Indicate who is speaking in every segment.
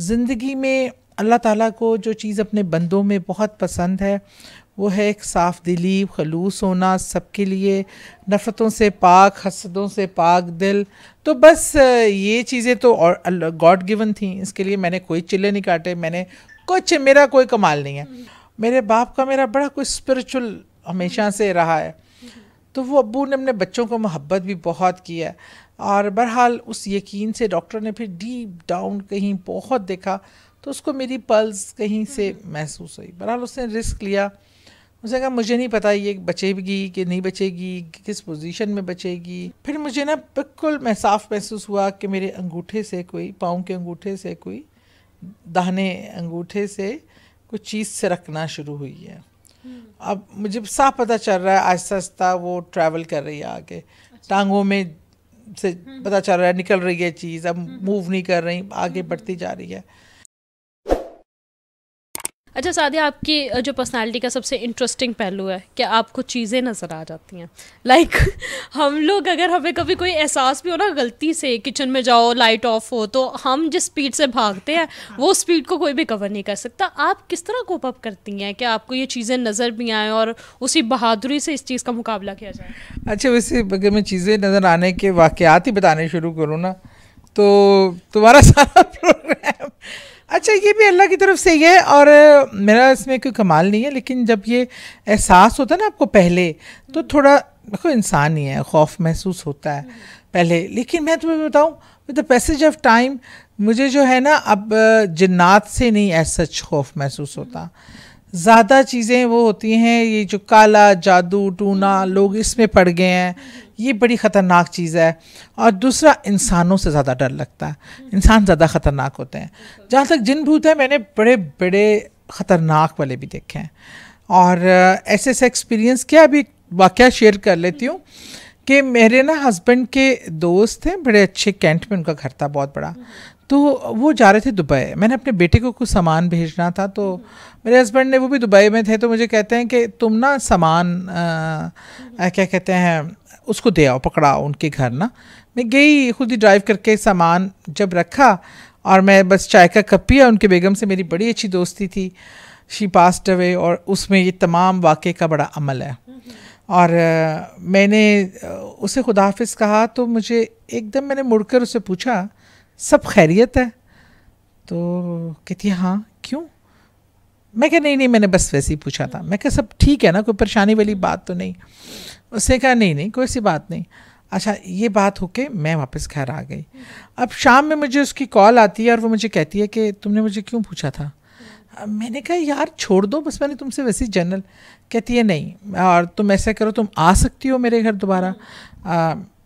Speaker 1: ज़िंदगी में अल्लाह ताला को जो चीज़ अपने बंदों में बहुत पसंद है वो है एक साफ़ दिली खलूस होना सबके लिए नफ़रतों से पाक हसदों से पाक दिल तो बस ये चीज़ें तो और गॉड गिवन थी इसके लिए मैंने कोई चिल्ले नहीं काटे मैंने कुछ मेरा कोई कमाल नहीं है मेरे बाप का मेरा बड़ा कोई स्पिरिचुअल हमेशा से रहा है तो वो अबू ने अपने बच्चों को मोहब्बत भी बहुत की है और बहरहाल उस यकीन से डॉक्टर ने फिर डीप डाउन कहीं बहुत देखा तो उसको मेरी पल्स कहीं से हम्म। महसूस हुई बहरहाल उसने रिस्क लिया उसने कहा मुझे नहीं पता ये बचेगी कि नहीं बचेगी किस पोजीशन में बचेगी फिर मुझे ना बिल्कुल साफ महसूस हुआ कि मेरे अंगूठे से कोई पाँव के अंगूठे से कोई दाहने अंगूठे से कुछ चीज़ से रखना शुरू हुई है अब मुझे साफ पता चल रहा है आहिस्ता आहिस्ता वो ट्रैवल कर रही है आगे अच्छा। टांगों में से हम्म। पता चल रहा है निकल रही है चीज़ अब मूव हम्म। नहीं कर रही आगे हम्म। बढ़ती जा रही है
Speaker 2: अच्छा सादिया आपकी जो पर्सनालिटी का सबसे इंटरेस्टिंग पहलू है कि आपको चीज़ें नज़र आ जाती हैं लाइक like, हम लोग अगर हमें कभी कोई एहसास भी हो ना गलती से किचन में जाओ लाइट ऑफ हो तो हम जिस स्पीड से भागते हैं हाँ। वो स्पीड को कोई भी कवर नहीं कर सकता आप किस तरह कोप अप करती हैं कि आपको ये चीज़ें नज़र भी आएँ और उसी बहादुरी से इस चीज़ का मुकाबला किया जाए
Speaker 1: अच्छा वैसे अगर मैं चीज़ें नज़र आने के वाक़ ही बताने शुरू करूँ ना तो तुम्हारा सारा प्रोग्राम अच्छा ये भी अल्लाह की तरफ से ही है और मेरा इसमें कोई कमाल नहीं है लेकिन जब ये एहसास होता है ना आपको पहले तो हम्म। थोड़ा देखो इंसान ही है खौफ महसूस होता है हम्म। पहले लेकिन मैं तुम्हें बताऊँ with the passage of time मुझे जो है ना अब जन्नात से नहीं ऐसा सच खौफ महसूस होता ज़्यादा चीज़ें वो होती हैं ये जो काला जादू टूना लोग इसमें पड़ गए हैं ये बड़ी ख़तरनाक चीज़ है और दूसरा इंसानों से ज़्यादा डर लगता है इंसान ज़्यादा ख़तरनाक होते हैं जहाँ तक जिन भूत हैं मैंने बड़े बड़े ख़तरनाक वाले भी देखे हैं और ऐसे ऐसे एक्सपीरियंस क्या अभी वाक़ शेयर कर लेती हूँ कि मेरे ना हस्बैंड के दोस्त थे बड़े अच्छे कैंट में उनका घर था बहुत बड़ा तो वो जा रहे थे दुबई मैंने अपने बेटे को कुछ सामान भेजना था तो मेरे हस्बैंड ने वो भी दुबई में थे तो मुझे कहते हैं कि तुम ना सामान क्या कहते हैं उसको दे आओ पकड़ाओ उनके घर ना मैं गई खुद ही ड्राइव करके सामान जब रखा और मैं बस चाय का कप पिया उनके बेगम से मेरी बड़ी अच्छी दोस्ती थी शी पास्ट अवे और उसमें ये तमाम वाक़े का बड़ा अमल है और मैंने उसे खुदाफिज कहा तो मुझे एकदम मैंने मुड़कर उससे पूछा सब खैरियत है तो कहती है हाँ क्यों मैं कह नहीं नहीं मैंने बस वैसे ही पूछा था मैं कह सब ठीक है ना कोई परेशानी वाली बात तो नहीं उसने कहा नहीं नहीं कोई सी बात नहीं अच्छा ये बात होके मैं वापस घर आ गई अब शाम में मुझे उसकी कॉल आती है और वो मुझे कहती है कि तुमने मुझे क्यों पूछा था मैंने कहा यार छोड़ दो बस मैंने तुमसे वैसे जनरल कहती है नहीं और तुम ऐसा करो तुम आ सकती हो मेरे घर दोबारा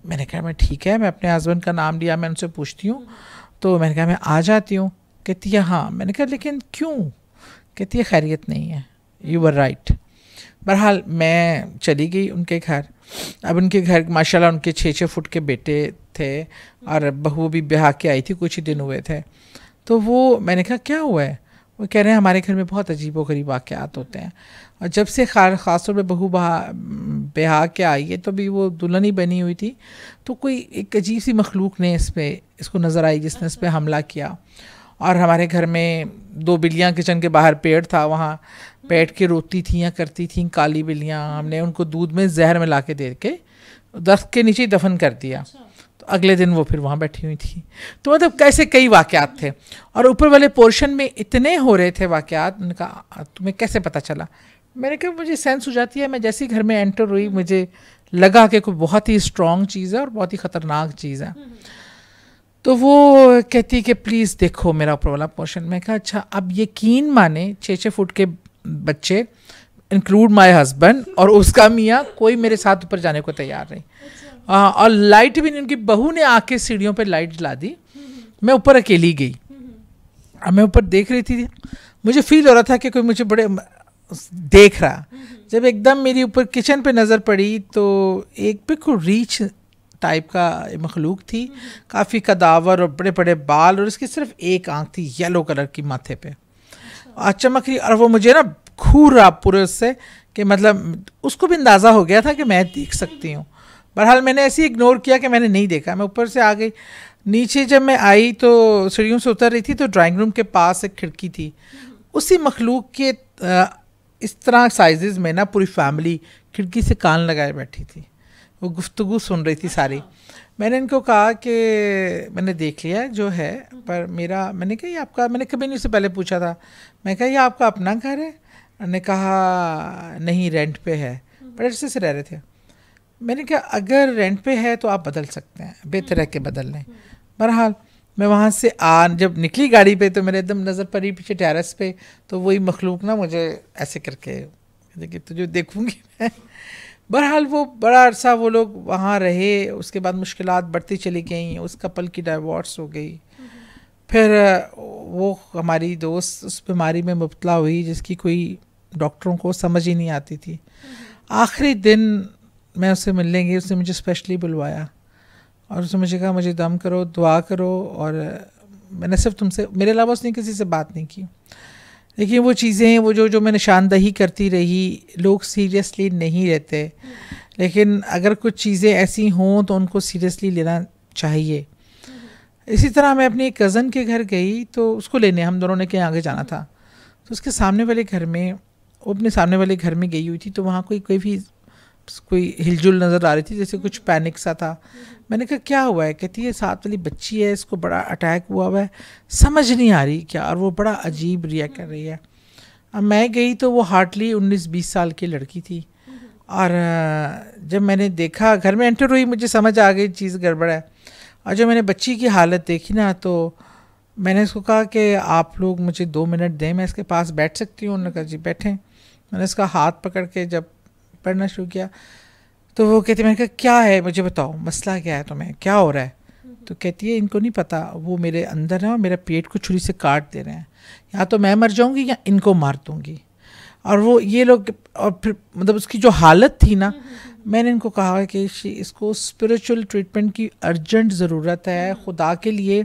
Speaker 1: मैंने कहा मैं ठीक है मैं अपने हस्बैंड का नाम लिया मैं उनसे पूछती हूँ तो मैंने कहा मैं आ जाती हूँ कहती है हाँ मैंने कहा लेकिन क्यों कहती है खैरियत नहीं है यू आर राइट बहरहाल मैं चली गई उनके घर अब उनके घर माशाल्लाह उनके छः छः फुट के बेटे थे और बहू भी ब्याह के आई थी कुछ ही दिन हुए थे तो वो मैंने कहा क्या हुआ है वो कह रहे हैं हमारे घर में बहुत अजीब गरीब वाक़ात होते हैं और जब से खार ख़ास तौर पर बहू बहा बेहा के आई है तो भी वो दुल्हन ही बनी हुई थी तो कोई एक अजीब सी मखलूक ने इस पर इसको नज़र आई जिसने इस पर अच्छा। हमला किया और हमारे घर में दो बिल्लियाँ किचन के बाहर पेड़ था वहाँ बैठ के रोती थी या करती थी काली बिल्लियाँ हमने उनको दूध में जहर मिला के दे के दरख्त के नीचे दफन कर दिया अच्छा। अगले दिन वो फिर वहाँ बैठी हुई थी तो मतलब कैसे कई वाक़ात थे और ऊपर वाले पोर्शन में इतने हो रहे थे वाक़ात उनका तुम्हें कैसे पता चला मैंने कहा मुझे सेंस हो जाती है मैं जैसे ही घर में एंटर हुई मुझे लगा कि कोई बहुत ही स्ट्रॉन्ग चीज़ है और बहुत ही ख़तरनाक चीज़ है तो वो कहती कि प्लीज़ देखो मेरा ऊपर वाला पोर्शन मैं कहा अच्छा अब यकीन माने छः छः फुट के बच्चे इंक्लूड माई हस्बैंड और उसका मियाँ कोई मेरे साथ ऊपर जाने को तैयार नहीं और लाइट भी नहीं उनकी बहू ने आके सीढ़ियों पर लाइट जला दी मैं ऊपर अकेली गई अब मैं ऊपर देख रही थी मुझे फील हो रहा था कि कोई मुझे बड़े देख रहा जब एकदम मेरी ऊपर किचन पे नज़र पड़ी तो एक बिल्कुल रीच टाइप का मखलूक थी काफ़ी कदावर और बड़े बड़े बाल और इसकी सिर्फ एक आंख थी येलो कलर की माथे पे और चमक रही और वो मुझे ना घूर रहा पूरे उससे कि मतलब उसको भी अंदाज़ा हो गया था कि मैं देख सकती हूँ बहरहाल मैंने ऐसे इग्नोर किया कि मैंने नहीं देखा मैं ऊपर से आ गई नीचे जब मैं आई तो सीढ़ियों से उतर रही थी तो ड्राइंग रूम के पास एक खिड़की थी उसी मखलूक के इस तरह साइजेस में ना पूरी फैमिली खिड़की से कान लगाए बैठी थी वो गुफ्तु सुन रही थी सारी मैंने इनको कहा कि मैंने देख लिया जो है पर मेरा मैंने कहा ये आपका मैंने कभी नहीं उससे पहले पूछा था मैं कहा ये आपका अपना घर है उन्होंने कहा नहीं रेंट पे है बड़े अरसे से रह रहे थे मैंने कहा अगर रेंट पे है तो आप बदल सकते हैं बेहतर है कि बदल लें बहरहाल मैं वहाँ से आ जब निकली गाड़ी पे तो मेरे एकदम नज़र पड़ी पीछे टेरस पे तो वही मखलूक ना मुझे ऐसे करके देखिए तुझे देखूँगी मैं बहरहाल वो बड़ा अरसा वो लोग वहाँ रहे उसके बाद मुश्किल बढ़ती चली गई उस कपल की डाइवॉर्स हो गई फिर वो हमारी दोस्त उस बीमारी में मुबतला हुई जिसकी कोई डॉक्टरों को समझ ही नहीं आती थी आखिरी दिन मैं उससे मिलने गई उसने मुझे स्पेशली बुलवाया और उसने मुझे कहा मुझे दम करो दुआ करो और मैंने सिर्फ तुमसे मेरे अलावा उसने किसी से बात नहीं की लेकिन वो चीज़ें वो जो जो मैं निशानदही करती रही लोग सीरियसली नहीं रहते लेकिन अगर कुछ चीज़ें ऐसी हों तो उनको सीरियसली लेना चाहिए इसी तरह मैं अपने कज़न के घर गई तो उसको लेने हम दोनों ने कहीं आगे जाना था तो उसके सामने वाले घर में वो अपने सामने वाले घर में गई हुई थी तो वहाँ कोई कोई भी कोई हिलजुल नज़र आ रही थी जैसे कुछ पैनिक सा था मैंने कहा क्या हुआ है कहती है साथ वाली बच्ची है इसको बड़ा अटैक हुआ हुआ है समझ नहीं आ रही क्या और वो बड़ा अजीब रिएक्ट कर रही है अब मैं गई तो वो हार्डली 19-20 साल की लड़की थी और जब मैंने देखा घर में एंटर हुई मुझे समझ आ गई चीज़ गड़बड़ है और जब मैंने बच्ची की हालत देखी ना तो मैंने उसको कहा कि आप लोग मुझे दो मिनट दें मैं इसके पास बैठ सकती हूँ उन्होंने कहा जी बैठें मैंने इसका हाथ पकड़ के जब पढ़ना शुरू किया तो वो कहती मैंने कहा क्या है मुझे बताओ मसला क्या है तुम्हें क्या हो रहा है हम्म। तो कहती है इनको नहीं पता वो मेरे अंदर है और मेरा पेट को छुरी से काट दे रहे हैं या तो मैं मर जाऊंगी या इनको मार दूंगी और वो ये लोग और फिर मतलब उसकी जो हालत थी ना हम्म, हम्म, मैंने इनको कहा कि इसको स्पिरिचुअल ट्रीटमेंट की अर्जेंट ज़रूरत है खुदा के लिए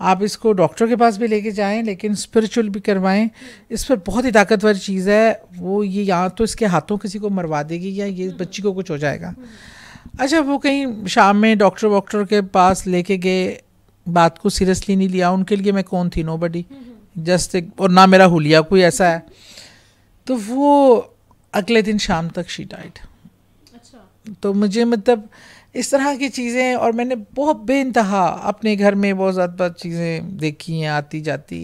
Speaker 1: आप इसको डॉक्टर के पास भी लेके जाएं लेकिन स्पिरिचुअल भी करवाएं इस पर बहुत ही ताकतवर चीज़ है वो ये या तो इसके हाथों किसी को मरवा देगी या ये बच्ची को कुछ हो जाएगा अच्छा वो कहीं शाम में डॉक्टर वॉक्टर के पास लेके गए बात को सीरियसली नहीं लिया उनके लिए मैं कौन थी नो बडी जस्ट एक और ना मेरा हुलिया कोई ऐसा है तो वो अगले दिन शाम तक शी डाइट अच्छा तो मुझे मतलब इस तरह की चीज़ें और मैंने बहुत बेानतहा अपने घर में बहुत ज़्यादा चीज़ें देखी हैं आती जाती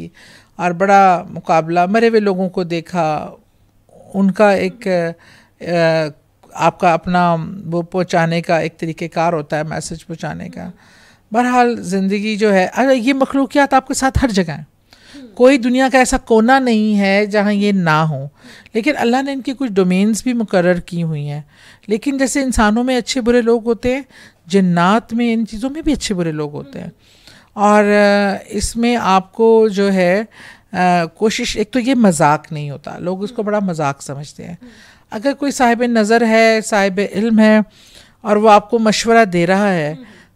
Speaker 1: और बड़ा मुकाबला मरे हुए लोगों को देखा उनका एक आपका अपना वो पहुँचाने का एक तरीक़ेकार होता है मैसेज पहुँचाने का बहरहाल ज़िंदगी जो है अरे ये मखलूकियात आपके साथ हर जगह हैं कोई दुनिया का ऐसा कोना नहीं है जहाँ ये ना हो लेकिन अल्लाह ने इनकी कुछ डोमेन्स भी मुकर की हुई हैं लेकिन जैसे इंसानों में अच्छे बुरे लोग होते हैं जन्नात में इन चीज़ों में भी अच्छे बुरे लोग होते हैं और इसमें आपको जो है कोशिश एक तो ये मजाक नहीं होता लोग इसको बड़ा मजाक समझते हैं अगर कोई साहिब नज़र है साहिब इल्म है और वो आपको मशवरा दे रहा है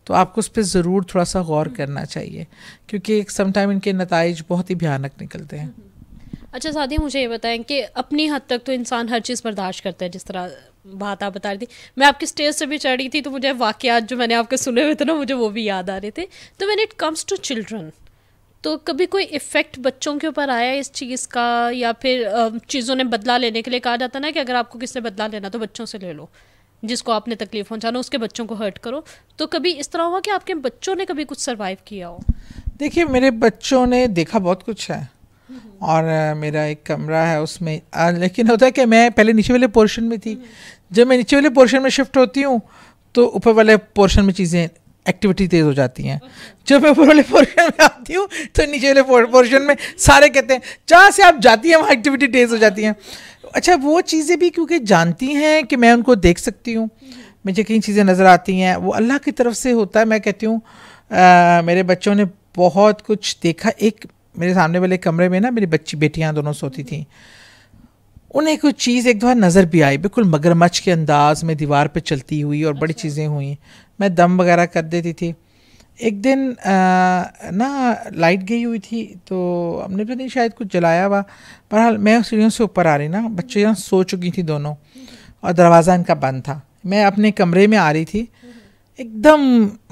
Speaker 1: तो आपको उस पर ज़रूर थोड़ा सा गौर हम्म। करना चाहिए क्योंकि समटाइम इनके नतज बहुत ही भयानक निकलते हैं हम्म।
Speaker 2: अच्छा साधी मुझे ये बताएं कि अपनी हद तक तो इंसान हर चीज़ बर्दाश्त करता है जिस तरह बात आप बता रही थी मैं आपके स्टेज से भी चढ़ी थी तो मुझे वाक़ात जो मैंने आपके सुने हुए थे ना मुझे वो भी याद आ रहे थे तो when it comes to children तो कभी कोई इफ़ेक्ट बच्चों के ऊपर आया इस चीज़ का या फिर चीज़ों ने बदला लेने के लिए कहा जाता ना कि अगर आपको किसने बदला लेना तो बच्चों से ले लो जिसको आपने तकलीफ पहुंचाना उसके बच्चों को हर्ट करो तो कभी इस तरह हुआ कि आपके बच्चों ने कभी कुछ सरवाइव किया हो
Speaker 1: देखिए मेरे बच्चों ने देखा बहुत कुछ है और मेरा एक कमरा है उसमें आ, लेकिन होता है कि मैं पहले नीचे वाले पोर्शन में थी जब मैं नीचे वाले पोर्शन में शिफ्ट होती हूँ तो ऊपर वाले पोर्शन में चीज़ें एक्टिविटी तेज़ हो जाती हैं अच्छा। जब मैं ऊपर वाले पोर्शन में आती हूँ तो नीचे वाले पोर्शन में सारे कहते हैं जहाँ से आप जाती हैं वहाँ एक्टिविटी तेज़ हो जाती हैं अच्छा वो चीज़ें भी क्योंकि जानती हैं कि मैं उनको देख सकती हूँ मुझे कई चीज़ें नज़र आती हैं वो अल्लाह की तरफ से होता है मैं कहती हूँ मेरे बच्चों ने बहुत कुछ देखा एक मेरे सामने वाले कमरे में ना मेरी बच्ची बेटियाँ दोनों सोती थी उन्हें कुछ चीज़ एक दो नज़र भी आई बिल्कुल मगरमच्छ के अंदाज में दीवार पर चलती हुई और बड़ी अच्छा। चीज़ें हुई मैं दम वगैरह कर देती थी एक दिन आ, ना लाइट गई हुई थी तो हमने पता नहीं शायद कुछ जलाया हुआ बहरहाल मैं सीढ़ियों से ऊपर आ रही ना बच्चे यहाँ सो चुकी थी दोनों और दरवाज़ा इनका बंद था मैं अपने कमरे में आ रही थी एकदम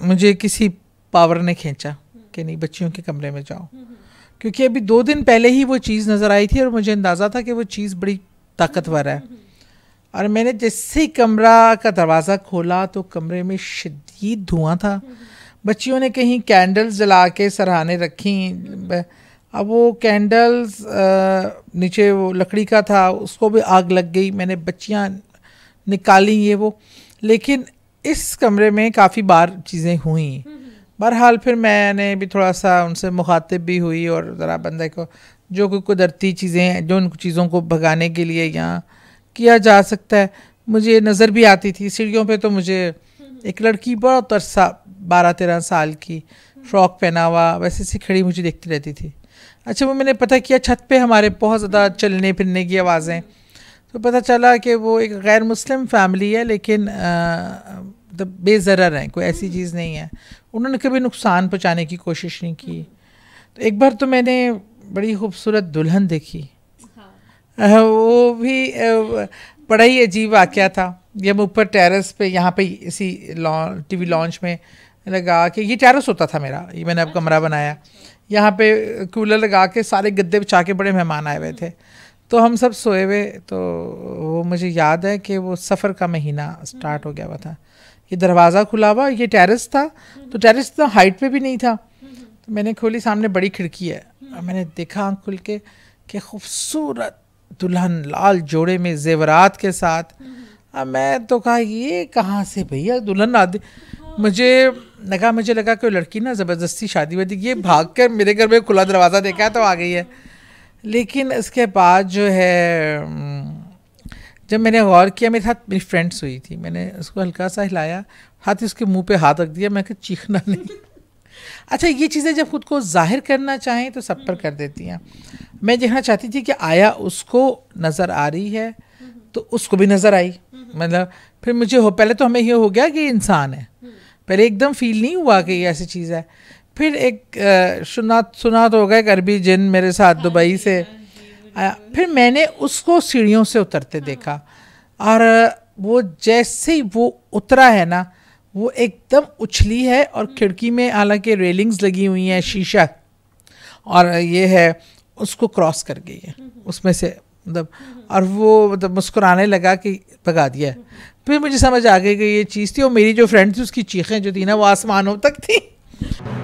Speaker 1: मुझे किसी पावर ने खींचा कि नहीं बच्चियों के कमरे में जाओ क्योंकि अभी दो दिन पहले ही वो चीज़ नज़र आई थी और मुझे अंदाज़ा था कि वो चीज़ बड़ी ताकतवर है और मैंने जैसे ही कमरा का दरवाज़ा खोला तो कमरे में शदीद धुआं था बच्चियों ने कहीं कैंडल्स जला के सराहने रखी अब वो कैंडल्स नीचे वो लकड़ी का था उसको भी आग लग गई मैंने बच्चियाँ निकाली ये वो लेकिन इस कमरे में काफ़ी बार चीज़ें हुई बहरहाल फिर मैंने भी थोड़ा सा उनसे मुखातिब भी हुई और ज़रा बंदे को जो कोई कुदरती चीज़ें हैं जो उन चीज़ों को भगाने के लिए यहाँ किया जा सकता है मुझे नज़र भी आती थी सीढ़ियों पे तो मुझे एक लड़की बहुत अरसा बारह तेरह साल की फ्रॉक पहना हुआ वैसे सी खड़ी मुझे देखती रहती थी अच्छा वो मैंने पता किया छत पे हमारे बहुत ज़्यादा चलने फिरने की आवाज़ें तो पता चला कि वो एक गैर मुस्लिम फैमिली है लेकिन मतलब बेज़र हैं कोई ऐसी चीज़ नहीं है उन्होंने कभी नुकसान पहुँचाने की कोशिश नहीं की तो एक बार तो मैंने बड़ी खूबसूरत दुल्हन देखी हाँ। वो भी बड़ा ही अजीब वाक़ था ये हम ऊपर टेरेस पे यहाँ पे इसी लॉन् टी वी लॉन्च में लगा के ये टेरेस होता था मेरा ये मैंने अब अच्छा। कमरा बनाया यहाँ पे कूलर लगा के सारे गद्दे बिछा के बड़े मेहमान आए हुए थे तो हम सब सोए हुए तो वो मुझे याद है कि वो सफ़र का महीना स्टार्ट हो गया हुआ था ये दरवाज़ा खुला हुआ ये टेरेस था तो टेरेस इतना हाइट पे भी नहीं था तो मैंने खोली सामने बड़ी खिड़की है और मैंने देखा आँख खुल के कि खूबसूरत दुल्हन लाल जोड़े में जेवरात के साथ अब मैं तो कहा ये कहाँ से भैया दुल्हन आदि मुझे लगा मुझे लगा कोई लड़की ना ज़बरदस्ती शादी वादी ये भाग कर मेरे घर में खुला दरवाज़ा देखा तो आ गई है लेकिन इसके बाद जो है जब मैंने गौर किया मेरे साथ मेरी फ्रेंड्स हुई थी मैंने उसको हल्का सा हिलाया हाथ उसके मुंह पे हाथ रख दिया मैं कहा चीखना नहीं अच्छा ये चीज़ें जब खुद को जाहिर करना चाहें तो सब पर कर देती हैं मैं देखना चाहती थी कि आया उसको नज़र आ रही है तो उसको भी नज़र आई मतलब फिर मुझे हो पहले तो हमें ये हो गया कि इंसान है पहले एकदम फील नहीं हुआ कि ये ऐसी चीज़ है फिर एक सुना सुना तो होगा एक अरबी जिन मेरे साथ दुबई से आया हाँ हाँ फिर मैंने उसको सीढ़ियों से उतरते हाँ। देखा और वो जैसे ही वो उतरा है ना वो एकदम उछली है और हम्म। खिड़की में हालांकि रेलिंग्स लगी हुई हैं शीशा और ये है उसको क्रॉस कर गई है हम्म, हम्म। उसमें से मतलब और वो मतलब मुस्कुराने लगा कि भगा दिया फिर मुझे समझ आ गई कि ये चीज़ थी और मेरी जो फ्रेंड थी उसकी चीखें जो थी ना वो आसमानों तक थी